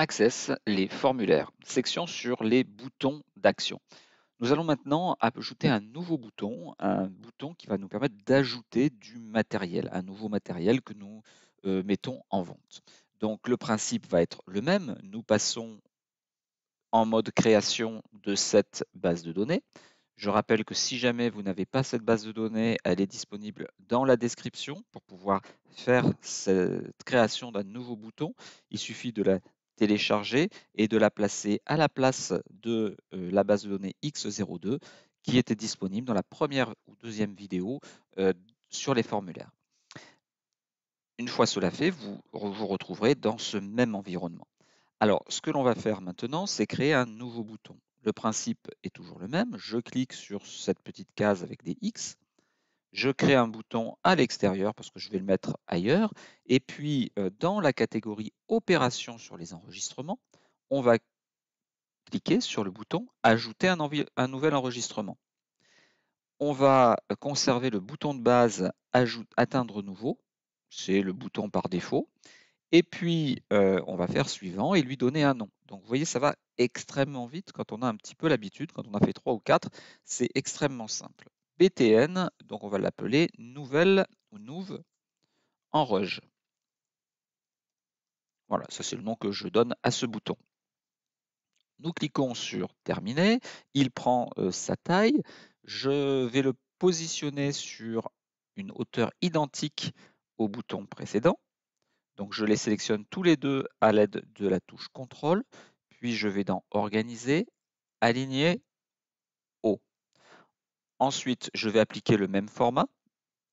Access, les formulaires, section sur les boutons d'action. Nous allons maintenant ajouter un nouveau bouton, un bouton qui va nous permettre d'ajouter du matériel, un nouveau matériel que nous euh, mettons en vente. Donc le principe va être le même, nous passons en mode création de cette base de données. Je rappelle que si jamais vous n'avez pas cette base de données, elle est disponible dans la description pour pouvoir faire cette création d'un nouveau bouton. Il suffit de la télécharger et de la placer à la place de euh, la base de données X02 qui était disponible dans la première ou deuxième vidéo euh, sur les formulaires. Une fois cela fait, vous vous retrouverez dans ce même environnement. Alors, ce que l'on va faire maintenant, c'est créer un nouveau bouton. Le principe est toujours le même. Je clique sur cette petite case avec des X je crée un bouton à l'extérieur parce que je vais le mettre ailleurs. Et puis, euh, dans la catégorie Opérations sur les enregistrements, on va cliquer sur le bouton Ajouter un, nouvel enregistrement. On va euh, conserver le bouton de base Ajouter, Atteindre nouveau. C'est le bouton par défaut. Et puis, euh, on va faire suivant et lui donner un nom. Donc, vous voyez, ça va extrêmement vite quand on a un petit peu l'habitude. Quand on a fait trois ou quatre, c'est extrêmement simple btn, donc on va l'appeler nouvelle ou nouve en rouge. Voilà, ça c'est le nom que je donne à ce bouton. Nous cliquons sur terminer, il prend euh, sa taille, je vais le positionner sur une hauteur identique au bouton précédent. Donc je les sélectionne tous les deux à l'aide de la touche contrôle, puis je vais dans organiser, aligner Ensuite, je vais appliquer le même format.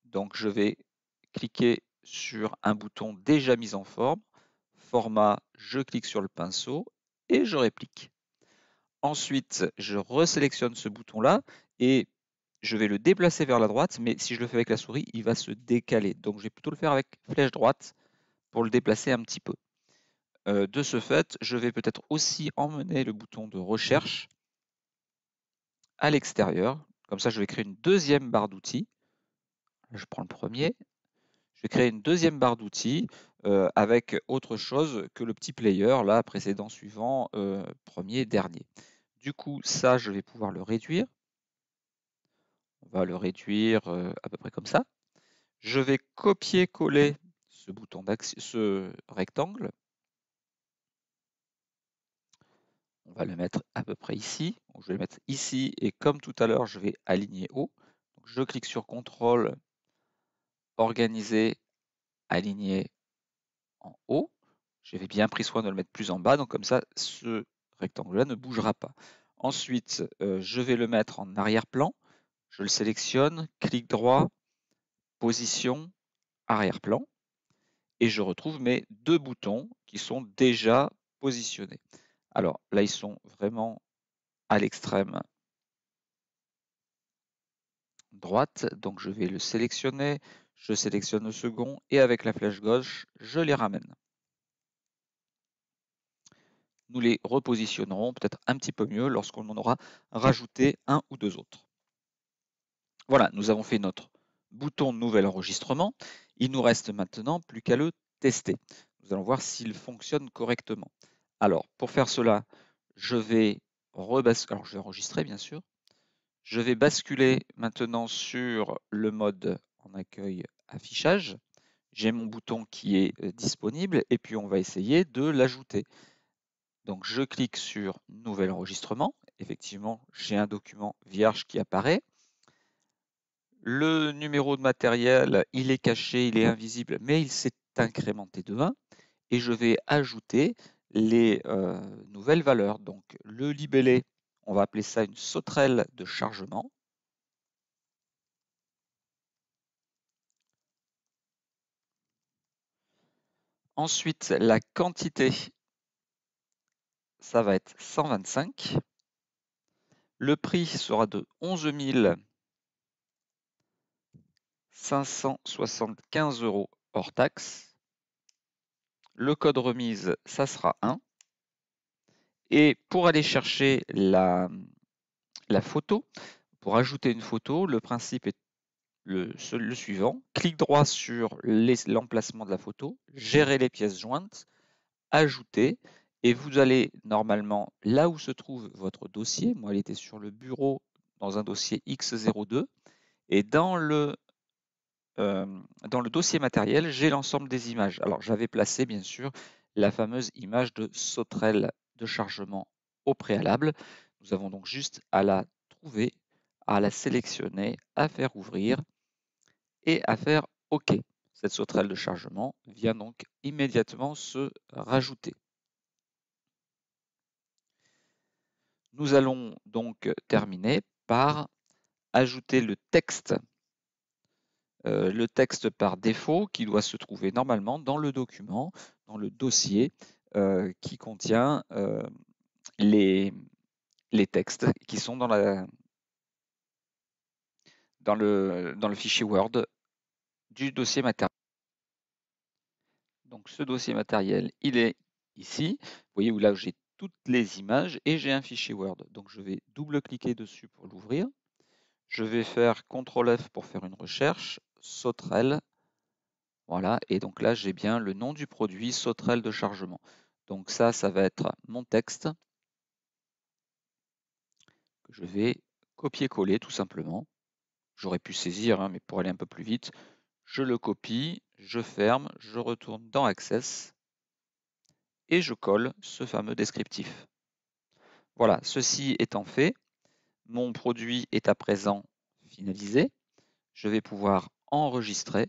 Donc, je vais cliquer sur un bouton déjà mis en forme. Format, je clique sur le pinceau et je réplique. Ensuite, je resélectionne ce bouton-là et je vais le déplacer vers la droite, mais si je le fais avec la souris, il va se décaler. Donc, je vais plutôt le faire avec flèche droite pour le déplacer un petit peu. Euh, de ce fait, je vais peut-être aussi emmener le bouton de recherche à l'extérieur, comme ça, je vais créer une deuxième barre d'outils. Je prends le premier. Je vais créer une deuxième barre d'outils euh, avec autre chose que le petit player, là, précédent, suivant, euh, premier, dernier. Du coup, ça, je vais pouvoir le réduire. On va le réduire euh, à peu près comme ça. Je vais copier-coller ce bouton ce rectangle on va le mettre à peu près ici. je vais le mettre ici et comme tout à l'heure, je vais aligner haut. je clique sur contrôle, organiser, aligner en haut. J'avais bien pris soin de le mettre plus en bas, donc comme ça, ce rectangle-là ne bougera pas. Ensuite, euh, je vais le mettre en arrière-plan. Je le sélectionne, clic droit, position, arrière-plan. Et je retrouve mes deux boutons qui sont déjà positionnés. Alors là, ils sont vraiment à l'extrême droite. Donc je vais le sélectionner, je sélectionne le second et avec la flèche gauche, je les ramène. Nous les repositionnerons peut-être un petit peu mieux lorsqu'on en aura rajouté un ou deux autres. Voilà, nous avons fait notre bouton nouvel enregistrement. Il nous reste maintenant plus qu'à le tester. Nous allons voir s'il fonctionne correctement. Alors, pour faire cela, je vais Alors, je vais enregistrer, bien sûr. Je vais basculer maintenant sur le mode en accueil affichage. J'ai mon bouton qui est euh, disponible et puis on va essayer de l'ajouter. Donc je clique sur Nouvel enregistrement. Effectivement, j'ai un document vierge qui apparaît. Le numéro de matériel, il est caché, il est invisible, mais il s'est incrémenté de 1. Et je vais ajouter les euh, nouvelles valeurs. Donc le libellé, on va appeler ça une sauterelle de chargement. Ensuite, la quantité, ça va être 125. Le prix sera de 11 575 euros hors taxe le code remise, ça sera 1. Et pour aller chercher la, photo, pour ajouter une photo, le principe est le, le suivant. Clic droit sur l'emplacement de la photo, gérer les pièces jointes, ajouter, et vous allez normalement là où se trouve votre dossier. Moi, il était sur le bureau dans un dossier X02. Et dans le euh, dans le dossier matériel, j'ai l'ensemble des images. Alors j'avais placé bien sûr la fameuse image de sauterelle de chargement au préalable. Nous avons donc juste à la trouver, à la sélectionner, à faire ouvrir et à faire OK. Cette sauterelle de chargement vient donc immédiatement se rajouter. Nous allons donc terminer par ajouter le texte euh, le texte par défaut qui doit se trouver normalement dans le document, dans le dossier euh, qui contient euh, les, les textes qui sont dans, la, dans, le, dans le fichier Word du dossier matériel. Donc ce dossier matériel, il est ici. Vous voyez où là j'ai toutes les images et j'ai un fichier Word. Donc je vais double-cliquer dessus pour l'ouvrir. Je vais faire CTRL F pour faire une recherche sauterelle. Voilà, et donc là, j'ai bien le nom du produit sauterelle de chargement. Donc ça, ça va être mon texte que je vais copier-coller tout simplement. J'aurais pu saisir, hein, mais pour aller un peu plus vite, je le copie, je ferme, je retourne dans Access et je colle ce fameux descriptif. Voilà, ceci étant fait, mon produit est à présent finalisé. Je vais pouvoir enregistrer.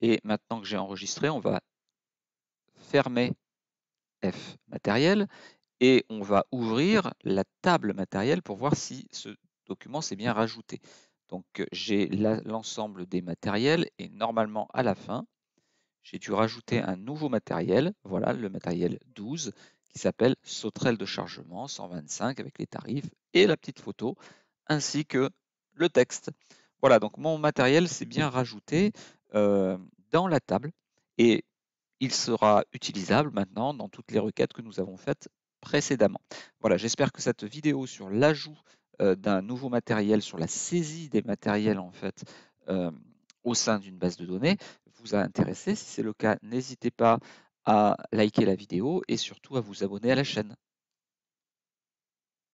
Et maintenant que j'ai enregistré, on va fermer F matériel et on va ouvrir la table matériel pour voir si ce document s'est bien rajouté. Donc j'ai l'ensemble des matériels et normalement à la fin, j'ai dû rajouter un nouveau matériel, voilà le matériel 12 qui s'appelle sauterelle de chargement 125 avec les tarifs et la petite photo ainsi que le texte. Voilà, donc mon matériel s'est bien rajouté euh, dans la table et il sera utilisable maintenant dans toutes les requêtes que nous avons faites précédemment. Voilà, j'espère que cette vidéo sur l'ajout euh, d'un nouveau matériel, sur la saisie des matériels en fait euh, au sein d'une base de données vous a intéressé. Si c'est le cas, n'hésitez pas à liker la vidéo et surtout à vous abonner à la chaîne.